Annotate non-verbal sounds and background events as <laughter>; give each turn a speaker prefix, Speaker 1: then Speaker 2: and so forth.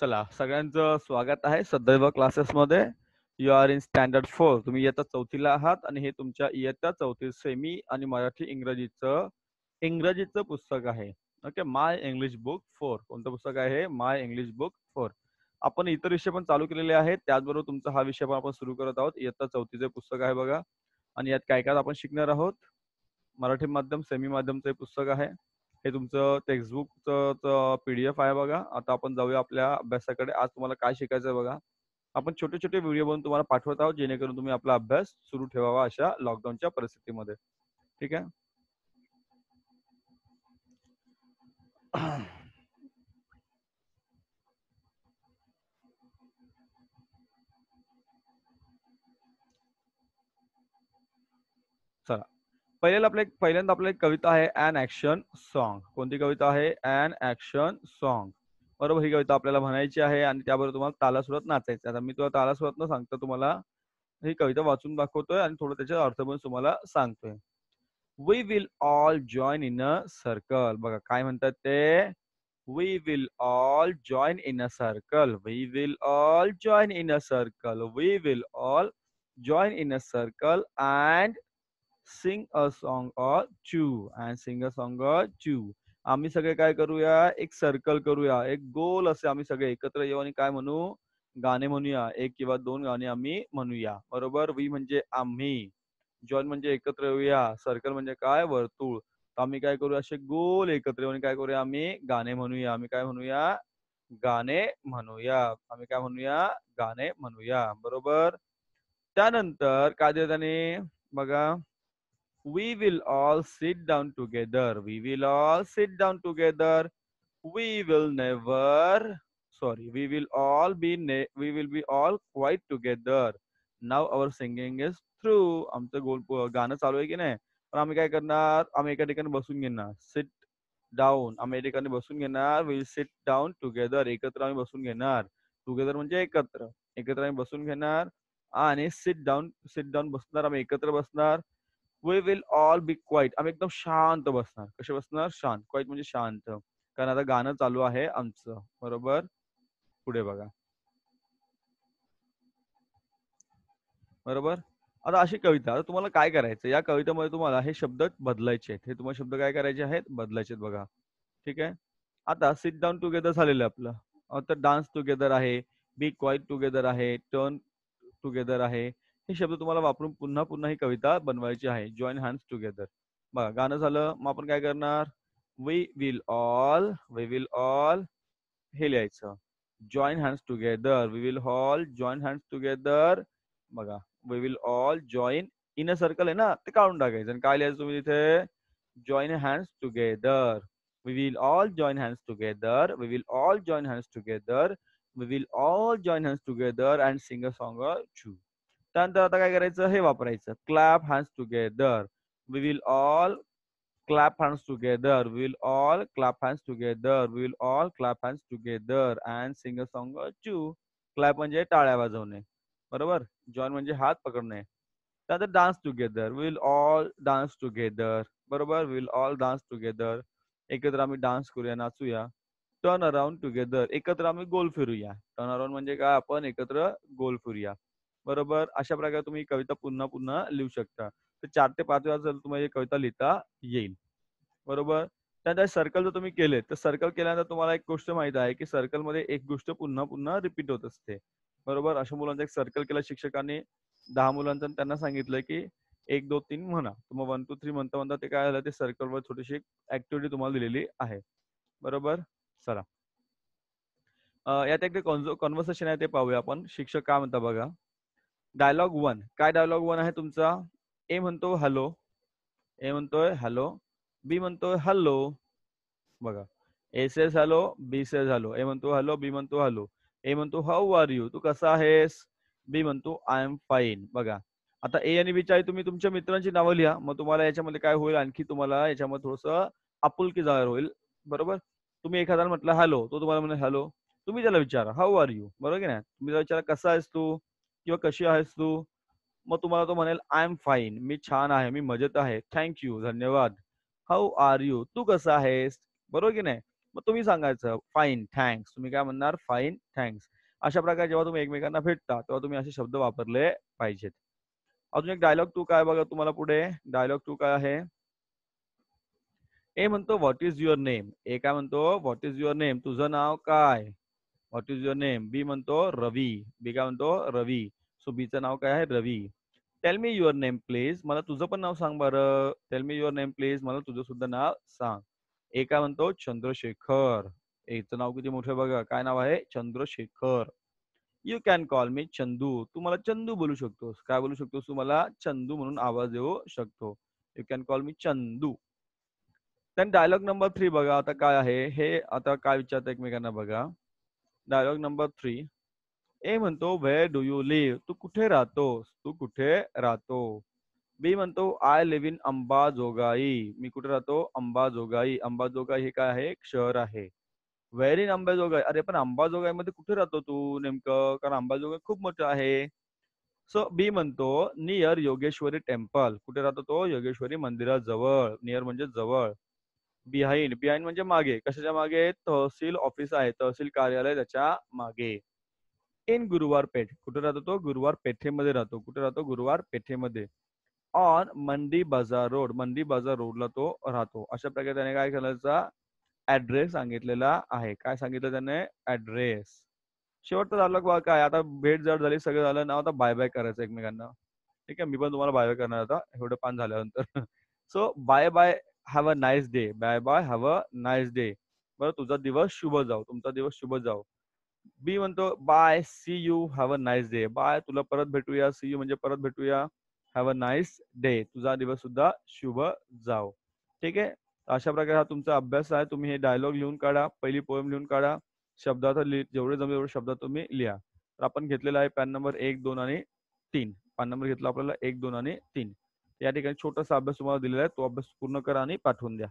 Speaker 1: चला सगळ्यांचं स्वागत आहे सदैव क्लासेसमध्ये you are in standard four तुम्ही इयत्ता चौथीला आहात आणि हे तुमच्या इयत्ता चौथी सेमी आणि मराठी इंग्रजीचं इंग्रजीचं पुस्तक आहे okay my English book four कोणतं पुस्तक आहे माय इंग्लिश बुक फोर आपण इतर विषय पण चालू केलेले आहेत त्याचबरोबर तुमचा हा विषय पण आपण सुरू करत आहोत इयत्ता चौथीचं पुस्तक आहे बघा आणि यात काय काय आपण शिकणार आहोत मराठी माध्यम सेमी माध्यमचं पुस्तक आहे हे तुमचं टेक्स्टबुकचं पीडीएफ आहे बघा आता आपण जाऊया आपल्या अभ्यासाकडे आज तुम्हाला काय शिकायचं आहे बघा आपण छोटे छोटे व्हिडिओ बनवून तुम्हाला पाठवत आहोत जेणेकरून तुम्ही आपला अभ्यास सुरू ठेवावा अशा लॉकडाऊनच्या परिस्थितीमध्ये ठीक आहे <clears throat> चला पहिल्याला आपल्या पहिल्यांदा आपल्याला एक कविता आहे अन ऍक्शन सॉन्ग कोणती कविता आहे अन ऍक्शन सॉन्ग बरोबर ही कविता आपल्याला म्हणायची आहे आणि त्याबरोबर तुम्हाला तालासुरात नाचायचं आता मी तुला तालासुरात न सांगतो तुम्हाला ही कविता वाचून दाखवतोय आणि थोडं त्याचा अर्थ पण तुम्हाला सांगतोय we will all join in a circle बघा काय म्हणतात ते we will all join in a circle we will all join in a circle we will all join in a circle and sing a song or two and sing a song or two आम्ही सगळे काय करूया एक circle करूया एक गोल असे आम्ही सगळे एकत्र येऊ आणि काय म्हणू गाणे म्हणूया एक किंवा दोन गाणे आम्ही म्हणूया बरोबर वी म्हणजे आम्ही जॉईन म्हणजे एकत्र येऊया सर्कल म्हणजे काय वर्तुळ आम्ही काय करूया असे गोल एकत्र आणि काय करूया आम्ही गाणे म्हणूया आम्ही काय म्हणूया गाणे म्हणूया आम्ही काय म्हणूया गाणे म्हणूया बरोबर त्यानंतर काय त्याने बघा we will all sit down together we will all sit down together we will never sorry we will all be we will be all quiet together now our singing is through आमचं तो गोल गाणं चालू आहे की नाही पण आम्ही काय करणार आम्ही एका ठिकाणी बसून घेणार सिट डाऊन आम्ही एका ठिकाणी बसून घेणार विल सिट डाऊन टुगेदर एकत्र आम्ही बसून घेणार टुगेदर म्हणजे एकत्र एकत्र आम्ही बसून घेणार आणि सिट डाऊन सिट डाऊन बसणार आम्ही एकत्र बसणार we will all be quiet आम्ही एकदम शांत बसणार कसे बसणार शांत क्वाईट म्हणजे शांत कारण आता गाणं चालू आहे आमचं बरोबर पुढे बघा बरोबर आता अशी कविता आता तुम्हाला काय करायचं या कवितेमध्ये तुम्हाला हे शब्द बदलायचे आहेत हे तुम्हाला शब्द काय करायचे आहेत बदलायचे आहेत बघा ठीक आहे आता सिट डाऊन टुगेदर झालेलं आपलं आता डान्स टुगेदर आहे बी क्वाईट टुगेदर आहे टर्न टुगेदर आहे हे शब्द तुम्हाला वापरून पुन्हा पुन्हा ही कविता बनवायची आहे जॉईन हँड्स टुगेदर बघा गाणं झालं मग आपण काय करणार we will all we will all हे लिहायचं join hands together we will all join hands together बघा we will all join in a circle आहे ना ते काढून टाकायचं आणि काय लिहायचं तुम्ही तिथे join hands together we will all join hands together we will all join hands together we will all join hands together and sing a song or त्यानंतर आता काय करायचं हे वापरायचं clap hands together we will all clap hands together we will all clap hands together we will all clap hands together and sing a म्हणजे टाळ्या वाजवणे बरोबर जॉईन म्हणजे हात पकडणे त्यानंतर dance together we will all dance together बरोबर we will all dance together एकत्र आम्ही डान्स करूया नाचूया टर्न अराउंड टुगेदर एकत्र आम्ही गोल फिरूया टर्न अराउंड म्हणजे काय आपण एकत्र गोल फिरूया बरोबर अशा प्रकारे तुम्ही कविता पुन्हा पुन्हा लिहू शकता तर चार ते पाच वेळा जर तुम्हाला कविता लिहिता येईल बरोबर त्यानंतर सर्कल जर तुम्ही केले तर सर्कल केल्यानंतर तुम्हाला एक गोष्ट माहित आहे की सर्कलमध्ये एक गोष्ट पुन्हा पुन्हा रिपीट होत असते बरोबर अशा मुलांचा एक सर्कल केला शिक्षकांनी दहा मुलांचा त्यांना सांगितलं की एक दोन तीन म्हणा मग वन टू थ्री म्हणता म्हणता ते काय झालं ते सर्कलवर छोटीशी ऍक्टिव्हिटी तुम्हाला दिलेली आहे बरोबर चला यात एक कॉन्व्हर्सेशन आहे ते पाहूया आपण शिक्षक काय म्हणता बघा डायलॉग वन काय डायलॉग वन आहे तुमचा ए म्हणतो हॅलो ए म्हणतोय हॅलो बी म्हणतोय हॅलो बघा A says hello B says hello A म्हणतो हॅलो बी म्हणतो हॅलो ए म्हणतो हाऊ आर यू तू कसा आहेस बी म्हणतो आय एम फाईन बघा आता ए आणि बीच्या तुम्ही तुमच्या मित्रांची नावं लिहा मग तुम्हाला याच्यामध्ये काय होईल आणखी तुम्हाला याच्यामध्ये थोडस आपुलकी जाहीर होईल बरोबर तुम्ही एखादा म्हटलं हॅलो तो तुम्हाला म्हणे हॅलो तुम्ही त्याला विचारा हाऊ आर यू बरोबर की नाही तुम्ही त्याला विचारा कसा आहेस तू किंवा कशी आहेस तू मग तुम्हाला तो म्हणेल आय एम फाईन मी छान आहे मी मजेत आहे थँक यू धन्यवाद हाऊ आर यू तू कसा आहेस बरोबर की नाही मग तुम्ही सांगायचं फाईन थँक्स तुम्ही काय म्हणणार फाईन थँक्स अशा प्रकारे जेव्हा तुम्ही एकमेकांना भेटता तेव्हा तुम्ही असे शब्द वापरले पाहिजेत अजून एक डायलॉग तू काय बघा तुम्हाला पुढे डायलॉग तू काय आहे ए म्हणतो what is your name A काय म्हणतो व्हॉट इज युअर नेम तुझं नाव काय what is your name B म्हणतो रवी बी काय म्हणतो रवी सो बीचं नाव काय आहे Ravi tell me your name please मला तुझं पण नाव सांग बरं tell me your name please मला तुझं सुद्धा नाव सांग ए काय म्हणतो चंद्रशेखर एचं नाव किती मोठं बघा काय नाव आहे Chandrashekhar you can call me Chandu तू मला चंदू बोलू शकतोस काय बोलू शकतोस तू मला चंदू म्हणून आवाज देऊ शकतो you can call me Chandu त्यान डायलॉग नंबर थ्री बघा आता काय आहे हे आता काय विचारतं एकमेकांना बघा डायलॉग नंबर थ्री ए म्हणतो व्हेअर डू यू लिव्ह तू कुठे राहतोस तू कुठे राहतो बी म्हणतो आय लिव्ह इन अंबाजोगाई मी कुठे राहतो अंबाजोगाई अंबाजोगाई हे काय आहे एक शहर आहे व्हेअर इन अंबाजोगाई अरे पण अंबाजोगाई मध्ये कुठे राहतो तू नेमकं कारण अंबाजोगाई खूप मोठं आहे सो बी म्हणतो नियर योगेश्वरी टेम्पल कुठे राहतो तो योगेश्वरी मंदिराजवळ नियर म्हणजे जवळ बिहाइंड बिहाइंड म्हणजे मागे कशाच्या मागे तहसील ऑफिस आहे तहसील कार्यालय त्याच्या मागे इन गुरुवार पेठ कुठे राहतो तो गुरुवार पेठेमध्ये राहतो कुठे राहतो गुरुवार पेठेमध्ये ऑन मंदी बाजार रोड मंदी बाजार रोडला तो राहतो अशा प्रकारे त्याने काय करायचा ऍड्रेस सांगितलेला आहे काय सांगितलं त्याने ऍड्रेस शेवटचा झालं काय आता भेट जड झाली सगळं झालं ना आता बाय बाय करायचं एकमेकांना ठीक आहे मी पण तुम्हाला बाय बाय करणार आता एवढं पान झाल्यानंतर so bye bye have a nice day bye bye have a nice day बरं तुझा दिवस शुभ जाऊ तुमचा दिवस शुभ जाऊ बी म्हणतो bye see you have a nice day bye तुला परत भेटूया सी यू म्हणजे परत भेटूया हॅव अ नाईस डे तुझा दिवस सुद्धा शुभ जाओ ठीक आहे अशा प्रकारे हा तुमचा अभ्यास आहे तुम्ही हे डायलॉग लिहून काढा पहिली पोएम लिहून काढा शब्दात जेवढे जमले तेवढे शब्दात तुम्ही लिहा तर आपण घेतलेला आहे पॅन नंबर एक दोन आणि तीन पॅन नंबर घेतला आपल्याला एक दोन आणि तीन या ठिकाणी छोटासा अभ्यास तुम्हाला दिलेला आहे तो अभ्यास पूर्ण करा आणि पाठवून द्या